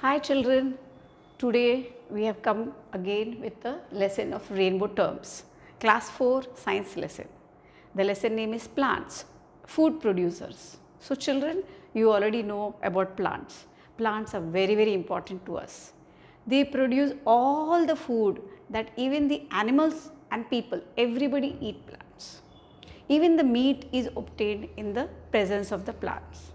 Hi children, today we have come again with the lesson of rainbow terms, class 4 science lesson. The lesson name is plants, food producers. So children, you already know about plants. Plants are very very important to us. They produce all the food that even the animals and people, everybody eat plants. Even the meat is obtained in the presence of the plants.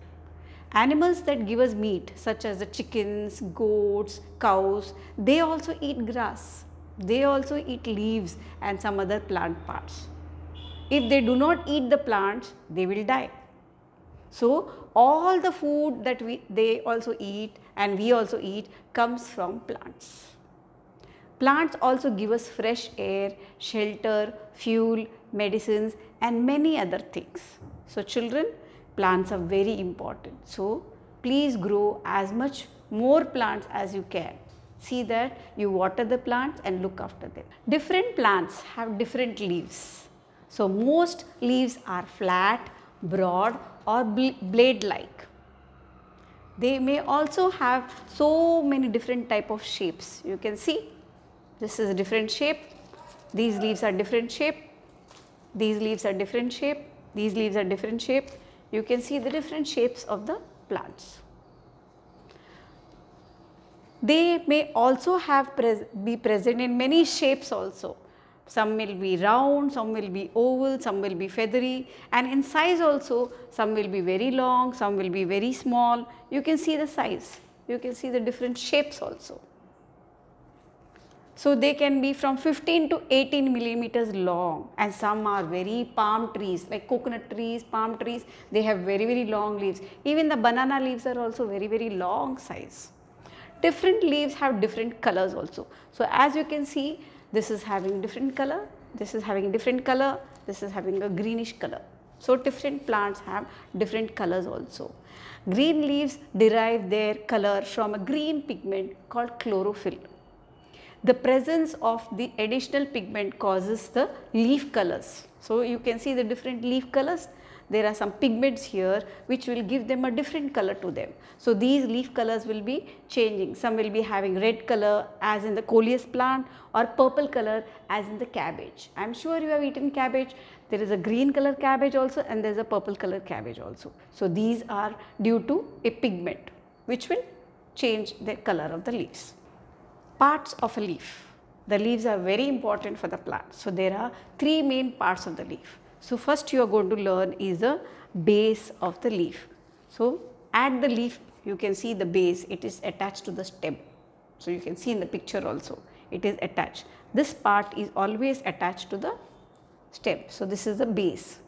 Animals that give us meat such as the chickens, goats, cows, they also eat grass. They also eat leaves and some other plant parts. If they do not eat the plants, they will die. So, all the food that we, they also eat and we also eat comes from plants. Plants also give us fresh air, shelter, fuel, medicines and many other things. So children, plants are very important. So please grow as much more plants as you can. See that you water the plants and look after them. Different plants have different leaves. So most leaves are flat, broad or blade like. They may also have so many different type of shapes. You can see this is a different shape. These leaves are different shape. These leaves are different shape. These leaves are different shape. You can see the different shapes of the plants. They may also have pres be present in many shapes also. Some will be round, some will be oval, some will be feathery and in size also some will be very long, some will be very small. You can see the size, you can see the different shapes also. So they can be from 15 to 18 millimeters long and some are very palm trees like coconut trees, palm trees, they have very very long leaves. Even the banana leaves are also very very long size. Different leaves have different colors also. So as you can see this is having different color, this is having different color, this is having a greenish color. So different plants have different colors also. Green leaves derive their color from a green pigment called chlorophyll the presence of the additional pigment causes the leaf colors. So, you can see the different leaf colors there are some pigments here which will give them a different color to them. So, these leaf colors will be changing some will be having red color as in the coleus plant or purple color as in the cabbage. I am sure you have eaten cabbage there is a green color cabbage also and there is a purple color cabbage also. So, these are due to a pigment which will change the color of the leaves parts of a leaf. The leaves are very important for the plant. So, there are three main parts of the leaf. So, first you are going to learn is the base of the leaf. So, at the leaf you can see the base it is attached to the stem. So, you can see in the picture also it is attached. This part is always attached to the stem. So, this is the base.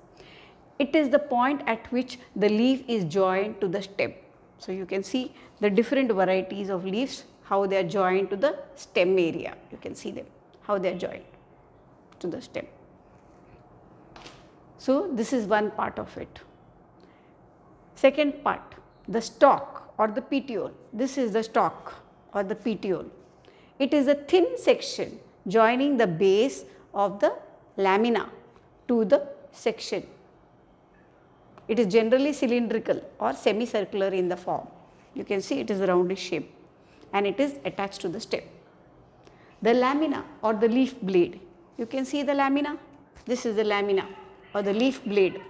It is the point at which the leaf is joined to the stem. So, you can see the different varieties of leaves how they are joined to the stem area. You can see them how they are joined to the stem. So, this is one part of it. Second part the stalk or the petiole. This is the stalk or the petiole. It is a thin section joining the base of the lamina to the section. It is generally cylindrical or semicircular in the form. You can see it is a roundish shape and it is attached to the stem. The lamina or the leaf blade, you can see the lamina, this is the lamina or the leaf blade.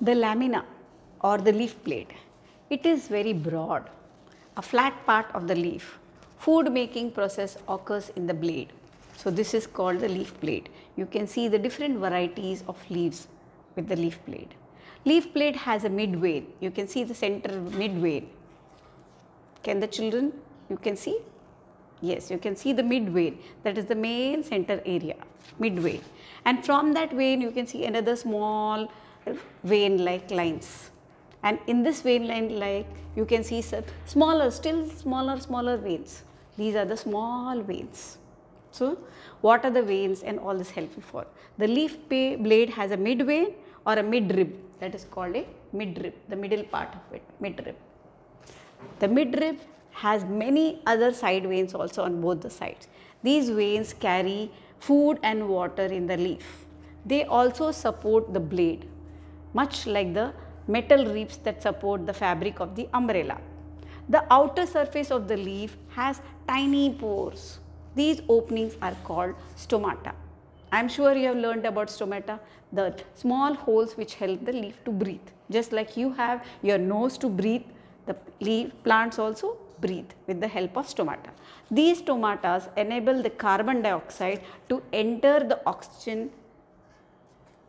The lamina or the leaf blade, it is very broad, a flat part of the leaf. Food making process occurs in the blade. So this is called the leaf blade. You can see the different varieties of leaves with the leaf blade. Leaf blade has a mid vein. You can see the center mid vein. Can the children you can see yes you can see the mid vein that is the main center area mid vein and from that vein you can see another small vein like lines and in this vein line like you can see some smaller still smaller smaller veins these are the small veins so what are the veins and all this helpful for the leaf blade has a mid vein or a mid rib that is called a mid rib the middle part of it mid rib the mid rib has many other side veins also on both the sides. These veins carry food and water in the leaf. They also support the blade much like the metal ribs that support the fabric of the umbrella. The outer surface of the leaf has tiny pores. These openings are called stomata. I am sure you have learned about stomata, the small holes which help the leaf to breathe. Just like you have your nose to breathe, the leaf plants also breathe with the help of stomata. These stomatas enable the carbon dioxide to enter the oxygen,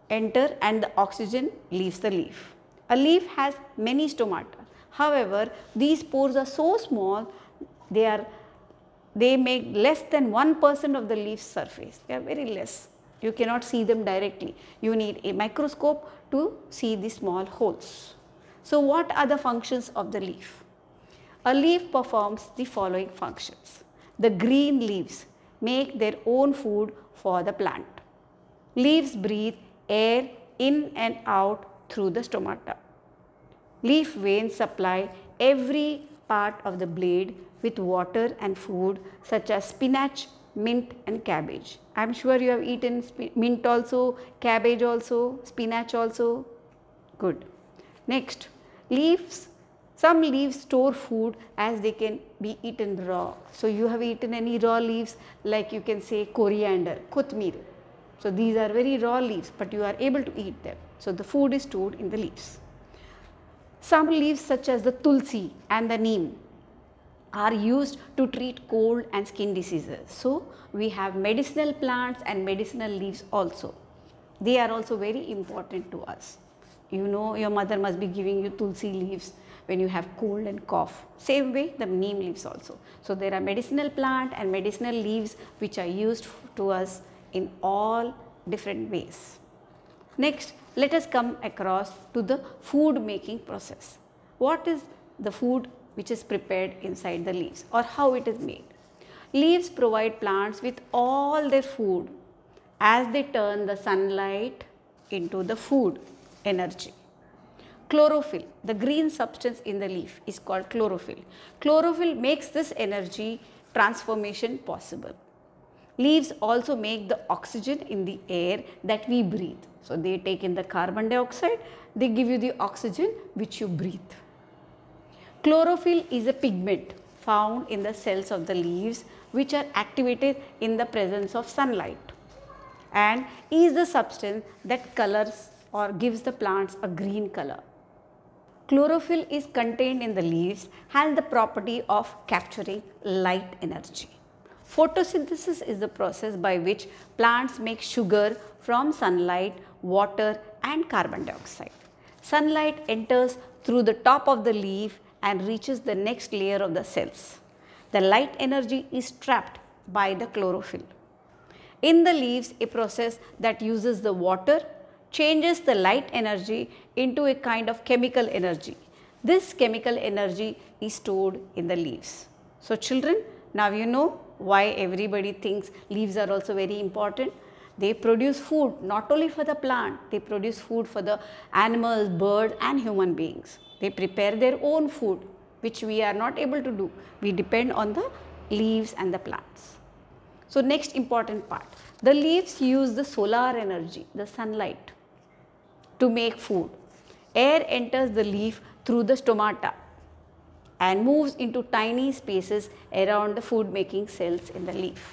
enter and the oxygen leaves the leaf. A leaf has many stomata. However, these pores are so small, they are they make less than 1% of the leaf surface, they are very less. You cannot see them directly. You need a microscope to see the small holes. So, what are the functions of the leaf? A leaf performs the following functions. The green leaves make their own food for the plant. Leaves breathe air in and out through the stomata. Leaf veins supply every part of the blade with water and food such as spinach, mint and cabbage. I am sure you have eaten mint also, cabbage also, spinach also. Good. Next, leaves some leaves store food as they can be eaten raw. So you have eaten any raw leaves like you can say coriander, kutmir. So these are very raw leaves but you are able to eat them. So the food is stored in the leaves. Some leaves such as the tulsi and the neem are used to treat cold and skin diseases. So we have medicinal plants and medicinal leaves also. They are also very important to us. You know your mother must be giving you tulsi leaves when you have cold and cough. Same way the neem leaves also. So there are medicinal plant and medicinal leaves which are used to us in all different ways. Next let us come across to the food making process. What is the food which is prepared inside the leaves or how it is made? Leaves provide plants with all their food as they turn the sunlight into the food energy chlorophyll the green substance in the leaf is called chlorophyll chlorophyll makes this energy transformation possible leaves also make the oxygen in the air that we breathe so they take in the carbon dioxide they give you the oxygen which you breathe chlorophyll is a pigment found in the cells of the leaves which are activated in the presence of sunlight and is the substance that colors or gives the plants a green color chlorophyll is contained in the leaves has the property of capturing light energy. Photosynthesis is the process by which plants make sugar from sunlight, water and carbon dioxide. Sunlight enters through the top of the leaf and reaches the next layer of the cells. The light energy is trapped by the chlorophyll. In the leaves, a process that uses the water changes the light energy into a kind of chemical energy. This chemical energy is stored in the leaves. So children, now you know why everybody thinks leaves are also very important. They produce food not only for the plant, they produce food for the animals, birds and human beings. They prepare their own food which we are not able to do. We depend on the leaves and the plants. So next important part, the leaves use the solar energy, the sunlight to make food. Air enters the leaf through the stomata and moves into tiny spaces around the food making cells in the leaf.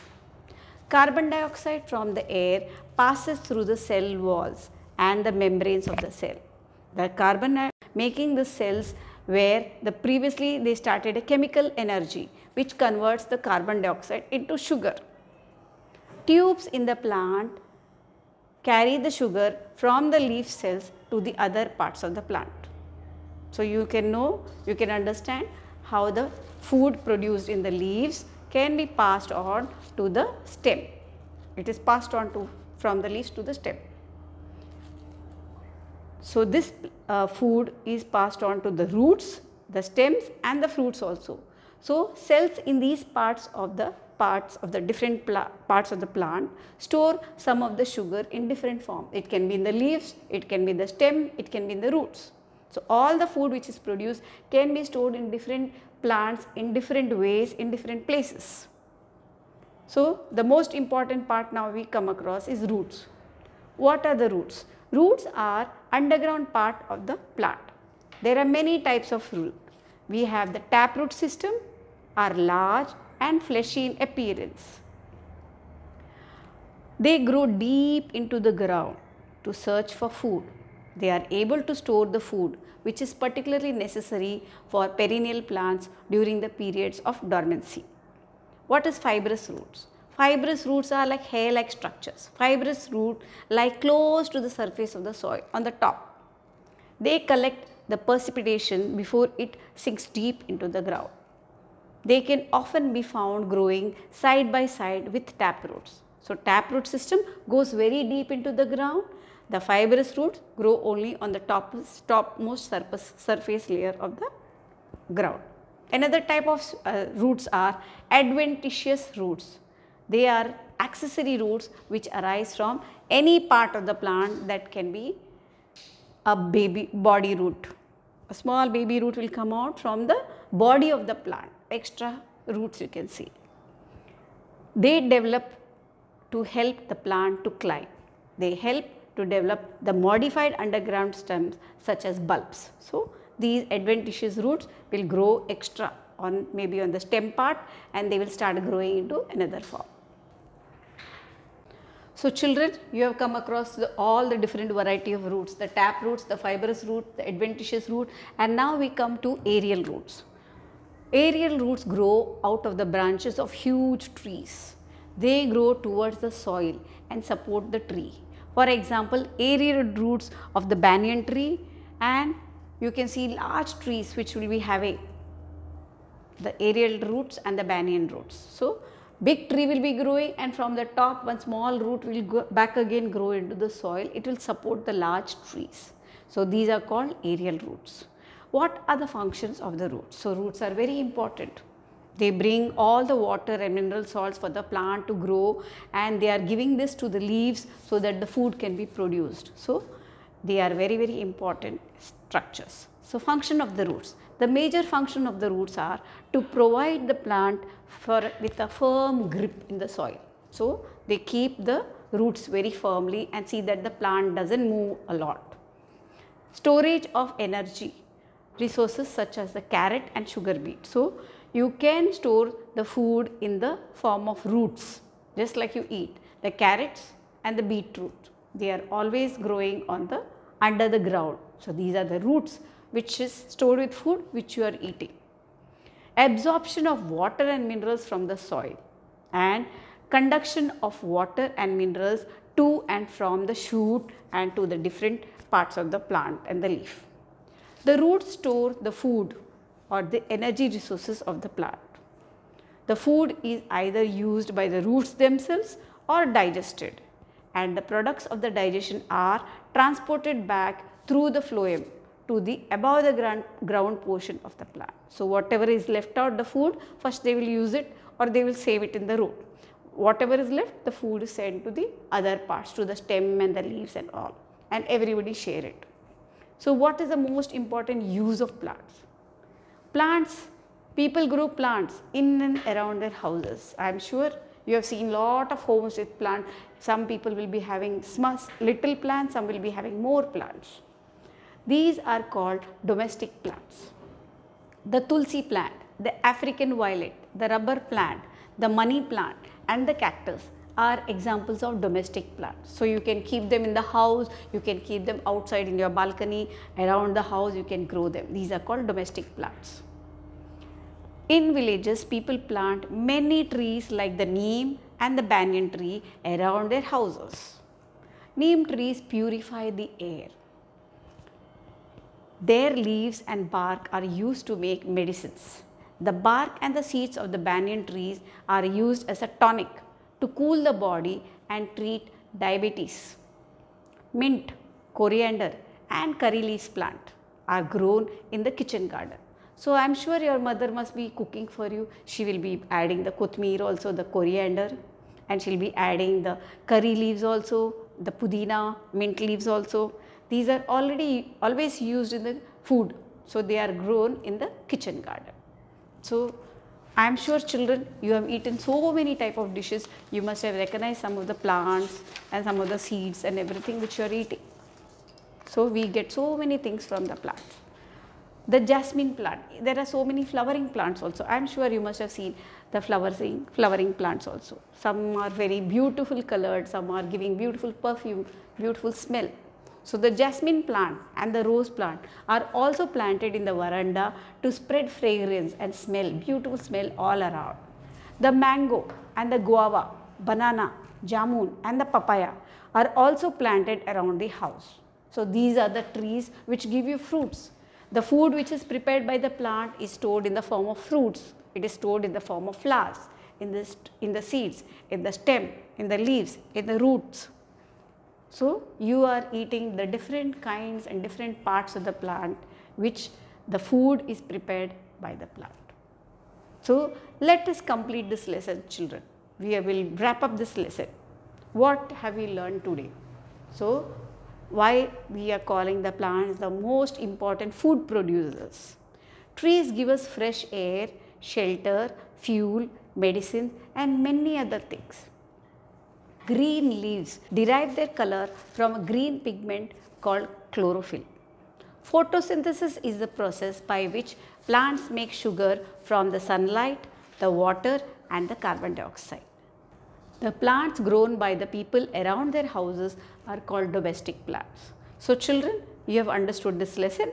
Carbon dioxide from the air passes through the cell walls and the membranes of the cell. The carbon making the cells where the previously they started a chemical energy which converts the carbon dioxide into sugar. Tubes in the plant carry the sugar from the leaf cells to the other parts of the plant. So, you can know, you can understand how the food produced in the leaves can be passed on to the stem. It is passed on to from the leaves to the stem. So, this uh, food is passed on to the roots, the stems and the fruits also. So, cells in these parts of the parts of the different parts of the plant store some of the sugar in different form. It can be in the leaves, it can be in the stem, it can be in the roots. So, all the food which is produced can be stored in different plants in different ways in different places. So, the most important part now we come across is roots. What are the roots? Roots are underground part of the plant. There are many types of root. We have the taproot system are large and fleshy in appearance. They grow deep into the ground to search for food. They are able to store the food which is particularly necessary for perennial plants during the periods of dormancy. What is fibrous roots? Fibrous roots are like hair-like structures. Fibrous root lie close to the surface of the soil on the top. They collect the precipitation before it sinks deep into the ground they can often be found growing side by side with taproots. So, taproot system goes very deep into the ground. The fibrous roots grow only on the top, topmost surface, surface layer of the ground. Another type of uh, roots are adventitious roots. They are accessory roots which arise from any part of the plant that can be a baby body root. A small baby root will come out from the body of the plant extra roots you can see. They develop to help the plant to climb. They help to develop the modified underground stems such as bulbs. So, these adventitious roots will grow extra on maybe on the stem part and they will start growing into another form. So children, you have come across the, all the different variety of roots, the tap roots, the fibrous root, the adventitious root and now we come to aerial roots. Aerial roots grow out of the branches of huge trees. They grow towards the soil and support the tree. For example, aerial roots of the banyan tree and you can see large trees which will be having the aerial roots and the banyan roots. So, big tree will be growing and from the top one small root will go back again grow into the soil. It will support the large trees. So, these are called aerial roots what are the functions of the roots? So, roots are very important. They bring all the water and mineral salts for the plant to grow and they are giving this to the leaves so that the food can be produced. So, they are very very important structures. So, function of the roots. The major function of the roots are to provide the plant for with a firm grip in the soil. So, they keep the roots very firmly and see that the plant does not move a lot. Storage of energy resources such as the carrot and sugar beet. So, you can store the food in the form of roots just like you eat the carrots and the beetroot. They are always growing on the under the ground. So, these are the roots which is stored with food which you are eating. Absorption of water and minerals from the soil and conduction of water and minerals to and from the shoot and to the different parts of the plant and the leaf. The roots store the food or the energy resources of the plant. The food is either used by the roots themselves or digested and the products of the digestion are transported back through the phloem to the above the ground, ground portion of the plant. So, whatever is left out the food first they will use it or they will save it in the root. Whatever is left the food is sent to the other parts to the stem and the leaves and all and everybody share it. So what is the most important use of plants? Plants, people grow plants in and around their houses. I am sure you have seen lot of homes with plants. Some people will be having small, little plants, some will be having more plants. These are called domestic plants. The tulsi plant, the African violet, the rubber plant, the money plant and the cactus are examples of domestic plants. So, you can keep them in the house, you can keep them outside in your balcony, around the house you can grow them. These are called domestic plants. In villages, people plant many trees like the neem and the banyan tree around their houses. Neem trees purify the air. Their leaves and bark are used to make medicines. The bark and the seeds of the banyan trees are used as a tonic to cool the body and treat diabetes. Mint, coriander and curry leaves plant are grown in the kitchen garden. So I am sure your mother must be cooking for you. She will be adding the kutmir also the coriander and she will be adding the curry leaves also, the pudina, mint leaves also. These are already always used in the food. So they are grown in the kitchen garden. So I am sure children you have eaten so many type of dishes you must have recognized some of the plants and some of the seeds and everything which you are eating. So we get so many things from the plants. The jasmine plant there are so many flowering plants also I am sure you must have seen the flowering, flowering plants also. Some are very beautiful colored some are giving beautiful perfume, beautiful smell so the jasmine plant and the rose plant are also planted in the veranda to spread fragrance and smell, beautiful smell all around. The mango and the guava, banana, jamun and the papaya are also planted around the house. So these are the trees which give you fruits. The food which is prepared by the plant is stored in the form of fruits. It is stored in the form of flowers, in the, in the seeds, in the stem, in the leaves, in the roots. So, you are eating the different kinds and different parts of the plant which the food is prepared by the plant. So, let us complete this lesson children. We will wrap up this lesson. What have we learned today? So, why we are calling the plants the most important food producers. Trees give us fresh air, shelter, fuel, medicine and many other things green leaves derive their color from a green pigment called chlorophyll. Photosynthesis is the process by which plants make sugar from the sunlight, the water and the carbon dioxide. The plants grown by the people around their houses are called domestic plants. So children, you have understood this lesson.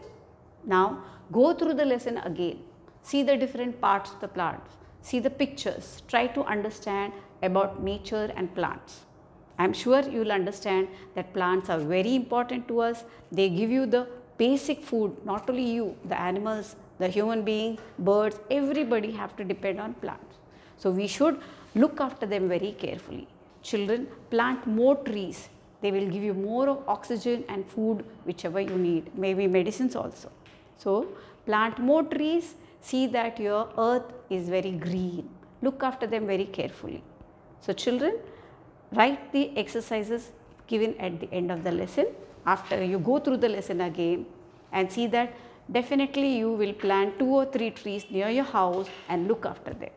Now go through the lesson again. See the different parts of the plants see the pictures, try to understand about nature and plants. I am sure you will understand that plants are very important to us. They give you the basic food, not only you, the animals, the human being, birds, everybody have to depend on plants. So, we should look after them very carefully. Children, plant more trees. They will give you more of oxygen and food whichever you need, maybe medicines also. So, plant more trees see that your earth is very green. Look after them very carefully. So children, write the exercises given at the end of the lesson. After you go through the lesson again and see that definitely you will plant two or three trees near your house and look after them.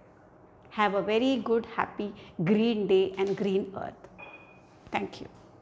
Have a very good, happy, green day and green earth. Thank you.